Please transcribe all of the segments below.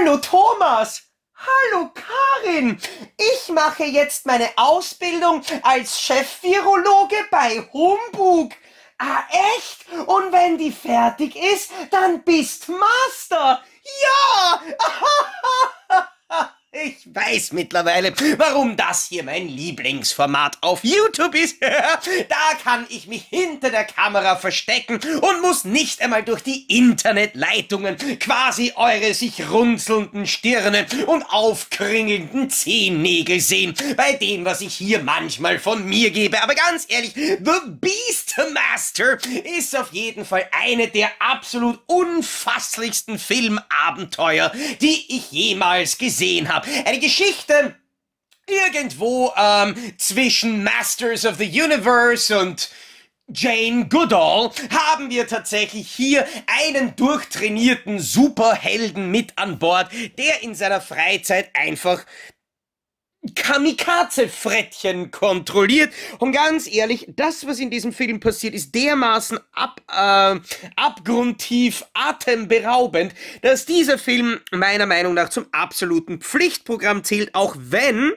Hallo Thomas! Hallo Karin! Ich mache jetzt meine Ausbildung als Chef-Virologe bei Humbug. Ah, echt? Und wenn die fertig ist, dann bist Master! Ja! Ich weiß mittlerweile, warum das hier mein Lieblingsformat auf YouTube ist. da kann ich mich hinter der Kamera verstecken und muss nicht einmal durch die Internetleitungen quasi eure sich runzelnden Stirnen und aufkringelnden Zehennägel sehen, bei dem, was ich hier manchmal von mir gebe. Aber ganz ehrlich, The Beastmaster ist auf jeden Fall eine der absolut unfasslichsten Filmabenteuer, die ich jemals gesehen habe gab. Eine Geschichte irgendwo ähm, zwischen Masters of the Universe und Jane Goodall haben wir tatsächlich hier einen durchtrainierten Superhelden mit an Bord, der in seiner Freizeit einfach Kamikaze-Frettchen kontrolliert. Und ganz ehrlich, das, was in diesem Film passiert, ist dermaßen ab, äh, abgrundtief atemberaubend, dass dieser Film meiner Meinung nach zum absoluten Pflichtprogramm zählt, auch wenn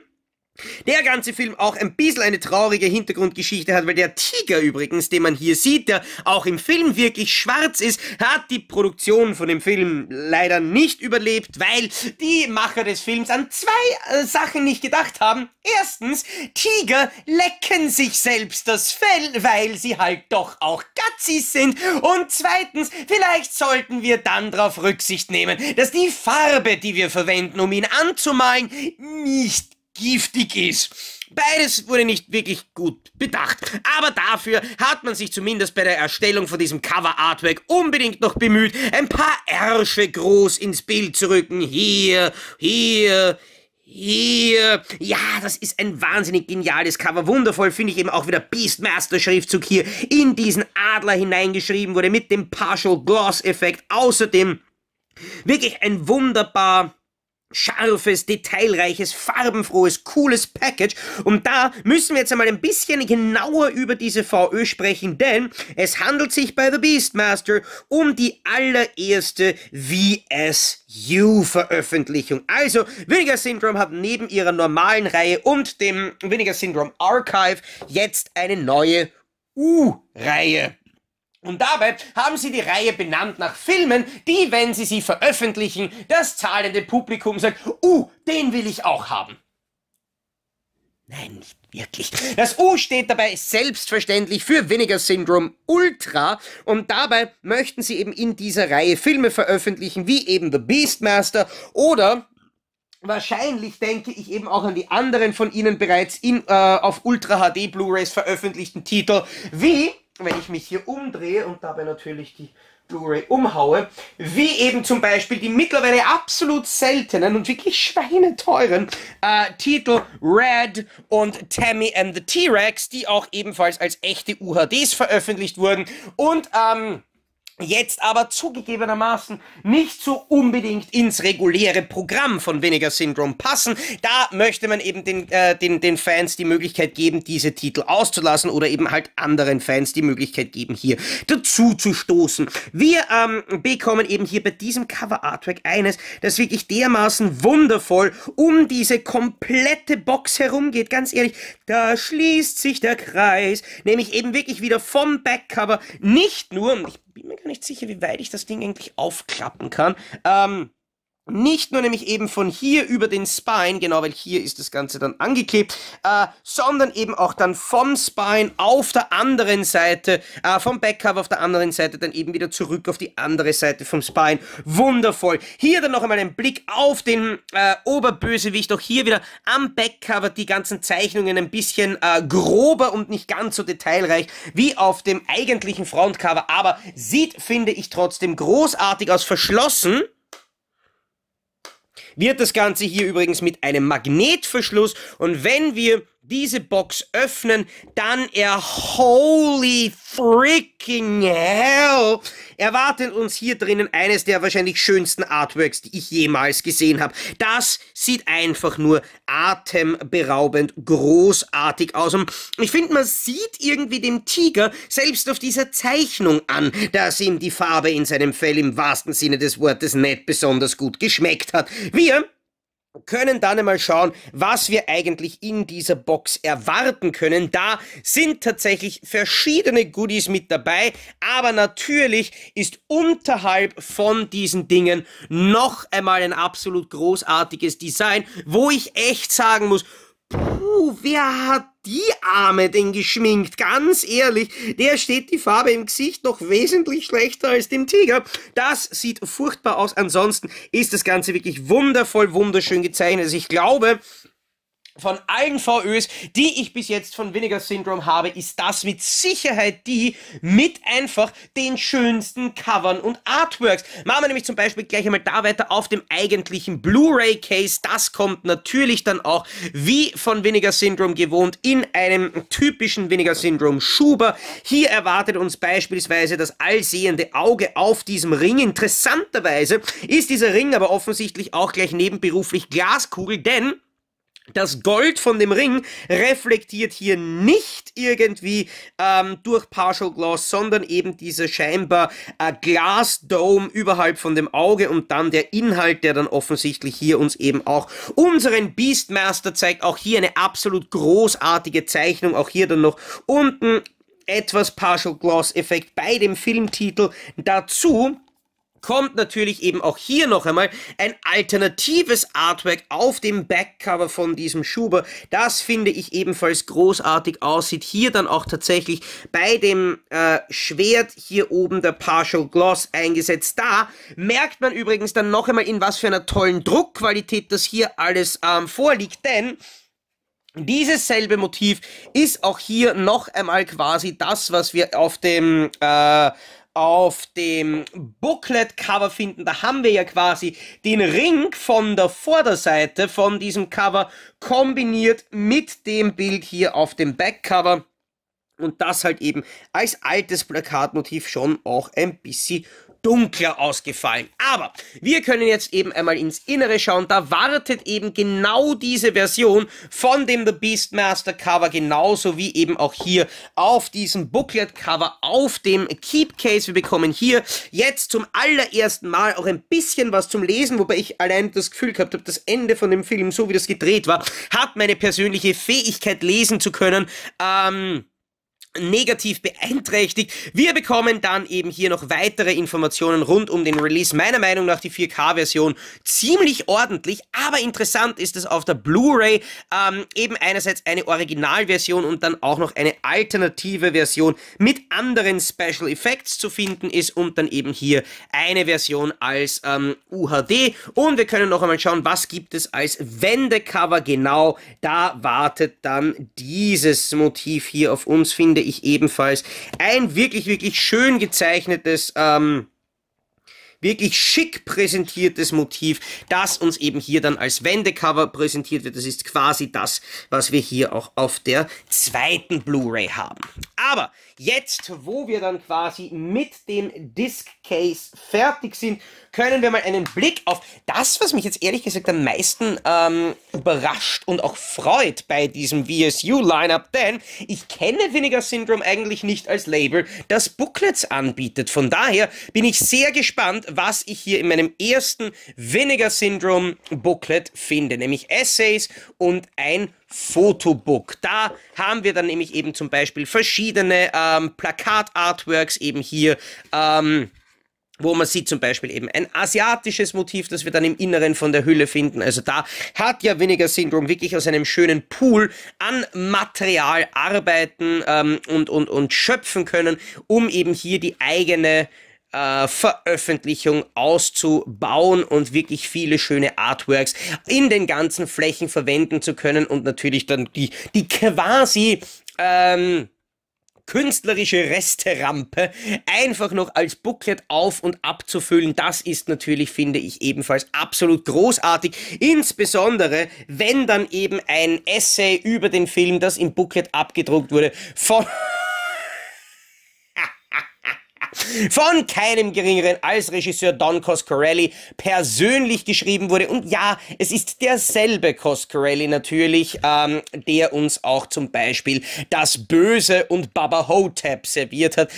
der ganze Film auch ein bisschen eine traurige Hintergrundgeschichte hat, weil der Tiger übrigens, den man hier sieht, der auch im Film wirklich schwarz ist, hat die Produktion von dem Film leider nicht überlebt, weil die Macher des Films an zwei äh, Sachen nicht gedacht haben. Erstens, Tiger lecken sich selbst das Fell, weil sie halt doch auch Gatzis sind. Und zweitens, vielleicht sollten wir dann darauf Rücksicht nehmen, dass die Farbe, die wir verwenden, um ihn anzumalen, nicht giftig ist. Beides wurde nicht wirklich gut bedacht, aber dafür hat man sich zumindest bei der Erstellung von diesem Cover-Artwork unbedingt noch bemüht, ein paar Ärsche groß ins Bild zu rücken. Hier, hier, hier. Ja, das ist ein wahnsinnig geniales Cover. Wundervoll finde ich eben auch wieder Beastmaster-Schriftzug hier in diesen Adler hineingeschrieben wurde mit dem Partial Gloss-Effekt. Außerdem wirklich ein wunderbar scharfes, detailreiches, farbenfrohes, cooles Package. Und da müssen wir jetzt einmal ein bisschen genauer über diese VÖ sprechen, denn es handelt sich bei The Beastmaster um die allererste VSU-Veröffentlichung. Also, Vinegar Syndrome hat neben ihrer normalen Reihe und dem Vinegar Syndrome Archive jetzt eine neue U-Reihe und dabei haben sie die Reihe benannt nach Filmen, die, wenn sie sie veröffentlichen, das zahlende Publikum sagt, uh, den will ich auch haben. Nein, nicht wirklich. Das U steht dabei selbstverständlich für Vinegar Syndrome Ultra und dabei möchten sie eben in dieser Reihe Filme veröffentlichen, wie eben The Beastmaster oder Wahrscheinlich denke ich eben auch an die anderen von Ihnen bereits in, äh, auf Ultra HD Blu-rays veröffentlichten Titel wie wenn ich mich hier umdrehe und dabei natürlich die Blu-ray umhaue, wie eben zum Beispiel die mittlerweile absolut seltenen und wirklich schweineteuren äh, Titel Red und Tammy and the T-Rex, die auch ebenfalls als echte UHDs veröffentlicht wurden und ähm, jetzt aber zugegebenermaßen nicht so unbedingt ins reguläre Programm von Vinegar Syndrome passen. Da möchte man eben den, äh, den, den Fans die Möglichkeit geben, diese Titel auszulassen oder eben halt anderen Fans die Möglichkeit geben, hier dazu zu stoßen. Wir ähm, bekommen eben hier bei diesem Cover Artwork eines, das wirklich dermaßen wundervoll um diese komplette Box herumgeht. Ganz ehrlich, da schließt sich der Kreis. Nämlich eben wirklich wieder vom Backcover nicht nur, ich bin mir gar nicht sicher, wie weit ich das Ding eigentlich aufklappen kann. Ähm, nicht nur nämlich eben von hier über den Spine, genau, weil hier ist das Ganze dann angeklebt, äh, sondern eben auch dann vom Spine auf der anderen Seite, äh, vom Backcover auf der anderen Seite, dann eben wieder zurück auf die andere Seite vom Spine. Wundervoll. Hier dann noch einmal ein Blick auf den äh, Oberbösewicht. Auch hier wieder am Backcover die ganzen Zeichnungen ein bisschen äh, grober und nicht ganz so detailreich wie auf dem eigentlichen Frontcover. Aber sieht, finde ich, trotzdem großartig aus. Verschlossen wird das Ganze hier übrigens mit einem Magnetverschluss und wenn wir diese Box öffnen, dann er, holy freaking hell, erwartet uns hier drinnen eines der wahrscheinlich schönsten Artworks, die ich jemals gesehen habe. Das sieht einfach nur atemberaubend großartig aus. Und ich finde, man sieht irgendwie dem Tiger selbst auf dieser Zeichnung an, dass ihm die Farbe in seinem Fell im wahrsten Sinne des Wortes nicht besonders gut geschmeckt hat. Wir können dann einmal schauen, was wir eigentlich in dieser Box erwarten können. Da sind tatsächlich verschiedene Goodies mit dabei, aber natürlich ist unterhalb von diesen Dingen noch einmal ein absolut großartiges Design, wo ich echt sagen muss, Puh, wer hat die Arme denn geschminkt? Ganz ehrlich, der steht die Farbe im Gesicht noch wesentlich schlechter als dem Tiger. Das sieht furchtbar aus. Ansonsten ist das Ganze wirklich wundervoll, wunderschön gezeichnet. Also ich glaube, von allen VÖs, die ich bis jetzt von Vinegar Syndrome habe, ist das mit Sicherheit die mit einfach den schönsten Covern und Artworks. Machen wir nämlich zum Beispiel gleich einmal da weiter auf dem eigentlichen Blu-ray-Case. Das kommt natürlich dann auch wie von Vinegar Syndrome gewohnt in einem typischen Vinegar Syndrome Schuber. Hier erwartet uns beispielsweise das allsehende Auge auf diesem Ring. Interessanterweise ist dieser Ring aber offensichtlich auch gleich nebenberuflich Glaskugel, denn das Gold von dem Ring reflektiert hier nicht irgendwie ähm, durch Partial Gloss, sondern eben diese scheinbar äh, Dome überhalb von dem Auge und dann der Inhalt, der dann offensichtlich hier uns eben auch unseren Beastmaster zeigt. Auch hier eine absolut großartige Zeichnung, auch hier dann noch unten etwas Partial Gloss Effekt bei dem Filmtitel dazu kommt natürlich eben auch hier noch einmal ein alternatives Artwork auf dem Backcover von diesem Schuber. Das finde ich ebenfalls großartig aussieht. Hier dann auch tatsächlich bei dem äh, Schwert hier oben der Partial Gloss eingesetzt. Da merkt man übrigens dann noch einmal, in was für einer tollen Druckqualität das hier alles ähm, vorliegt, denn dieses selbe Motiv ist auch hier noch einmal quasi das, was wir auf dem äh, auf dem Booklet-Cover finden. Da haben wir ja quasi den Ring von der Vorderseite von diesem Cover kombiniert mit dem Bild hier auf dem Backcover. Und das halt eben als altes Plakatmotiv schon auch ein bisschen dunkler ausgefallen. Aber wir können jetzt eben einmal ins Innere schauen. Da wartet eben genau diese Version von dem The Beastmaster Cover, genauso wie eben auch hier auf diesem Booklet Cover, auf dem Keep Case. Wir bekommen hier jetzt zum allerersten Mal auch ein bisschen was zum Lesen, wobei ich allein das Gefühl gehabt habe, das Ende von dem Film, so wie das gedreht war, hat meine persönliche Fähigkeit lesen zu können, ähm, negativ beeinträchtigt. Wir bekommen dann eben hier noch weitere Informationen rund um den Release. Meiner Meinung nach die 4K-Version ziemlich ordentlich, aber interessant ist dass auf der Blu-ray ähm, eben einerseits eine Originalversion und dann auch noch eine alternative Version mit anderen Special Effects zu finden ist und dann eben hier eine Version als ähm, UHD. Und wir können noch einmal schauen, was gibt es als Wendecover genau. Da wartet dann dieses Motiv hier auf uns, finde finde ich ebenfalls ein wirklich, wirklich schön gezeichnetes, ähm, wirklich schick präsentiertes Motiv, das uns eben hier dann als Wendecover präsentiert wird. Das ist quasi das, was wir hier auch auf der zweiten Blu-ray haben. Aber Jetzt, wo wir dann quasi mit dem Disk Case fertig sind, können wir mal einen Blick auf das, was mich jetzt ehrlich gesagt am meisten ähm, überrascht und auch freut bei diesem VSU-Lineup, denn ich kenne Vinegar Syndrome eigentlich nicht als Label, das Booklets anbietet. Von daher bin ich sehr gespannt, was ich hier in meinem ersten Vinegar Syndrome Booklet finde, nämlich Essays und ein Fotobook. Da haben wir dann nämlich eben zum Beispiel verschiedene ähm, Plakat-Artworks eben hier. Ähm, wo man sieht zum Beispiel eben ein asiatisches Motiv, das wir dann im Inneren von der Hülle finden. Also da hat ja weniger Syndrom wirklich aus einem schönen Pool an Material arbeiten ähm, und, und, und schöpfen können, um eben hier die eigene äh, Veröffentlichung auszubauen und wirklich viele schöne Artworks in den ganzen Flächen verwenden zu können und natürlich dann die, die quasi ähm, künstlerische Resterampe einfach noch als Booklet auf und abzufüllen, das ist natürlich, finde ich, ebenfalls absolut großartig. Insbesondere, wenn dann eben ein Essay über den Film, das im Booklet abgedruckt wurde, von von keinem geringeren als Regisseur Don Coscarelli persönlich geschrieben wurde. Und ja, es ist derselbe Coscarelli natürlich, ähm, der uns auch zum Beispiel das Böse und Baba Hotep serviert hat.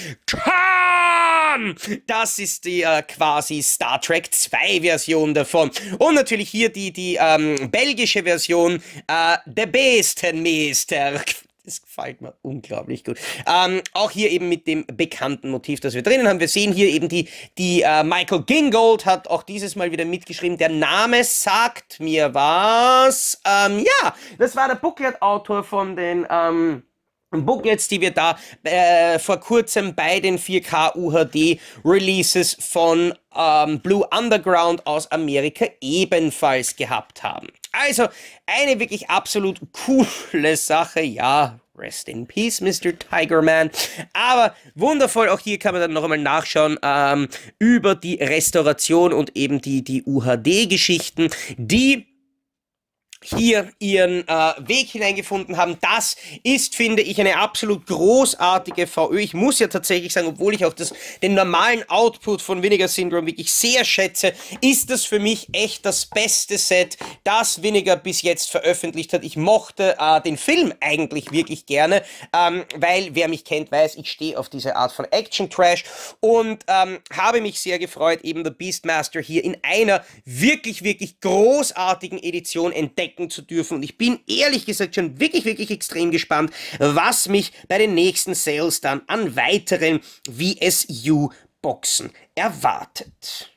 Das ist die äh, quasi Star Trek 2 Version davon. Und natürlich hier die, die ähm, belgische Version, äh, der beste Meister das gefällt mir unglaublich gut. Ähm, auch hier eben mit dem bekannten Motiv, das wir drinnen haben. Wir sehen hier eben die, die äh, Michael Gingold hat auch dieses Mal wieder mitgeschrieben. Der Name sagt mir was. Ähm, ja, das war der Booklet-Autor von den... Ähm Booklets, die wir da äh, vor kurzem bei den 4K UHD Releases von ähm, Blue Underground aus Amerika ebenfalls gehabt haben. Also, eine wirklich absolut coole Sache. Ja, Rest in Peace, Mr. Tiger Man. Aber wundervoll, auch hier kann man dann noch einmal nachschauen ähm, über die Restauration und eben die, die UHD-Geschichten, die hier ihren äh, Weg hineingefunden haben. Das ist, finde ich, eine absolut großartige VÖ. Ich muss ja tatsächlich sagen, obwohl ich auch das, den normalen Output von Vinegar Syndrome wirklich sehr schätze, ist das für mich echt das beste Set das weniger bis jetzt veröffentlicht hat. Ich mochte äh, den Film eigentlich wirklich gerne, ähm, weil wer mich kennt, weiß, ich stehe auf diese Art von Action-Trash und ähm, habe mich sehr gefreut, eben The Beastmaster hier in einer wirklich, wirklich großartigen Edition entdecken zu dürfen. Und ich bin ehrlich gesagt schon wirklich, wirklich extrem gespannt, was mich bei den nächsten Sales dann an weiteren VSU Boxen erwartet.